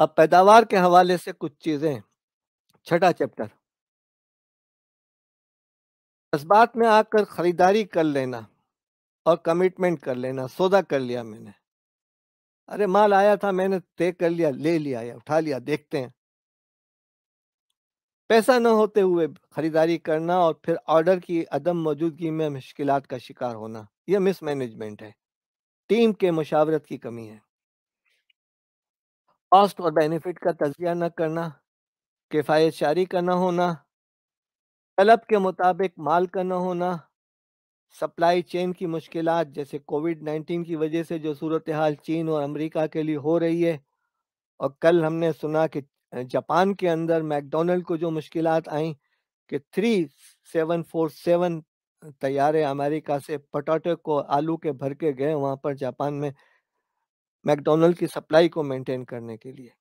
अब पैदावार के हवाले से कुछ चीज़ें छठा चैप्टर जज्बात में आकर ख़रीदारी कर लेना और कमिटमेंट कर लेना सौदा कर लिया मैंने अरे माल आया था मैंने तय कर लिया ले लिया या उठा लिया देखते हैं पैसा न होते हुए खरीदारी करना और फिर ऑर्डर की अदम मौजूदगी में मुश्किल का शिकार होना यह मिसमैनेजमेंट है टीम के मुशावरत की कमी है कॉस्ट और बेनिफिट का तजिया न करना किफ़ायत शारी का न होना तलब के मुताबिक माल का न होना सप्लाई चेन की मुश्किल जैसे कोविड नाइन्टीन की वजह से जो सूरत हाल चीन और अमेरिका के लिए हो रही है और कल हमने सुना कि जापान के अंदर मैकडोनल्ड को जो मुश्किल आई कि थ्री सेवन फोर सेवन तैयारे अमेरिका से पटाटो को आलू के भर के गए वहाँ पर जापान में मैकडोनल्ड की सप्लाई को मेंटेन करने के लिए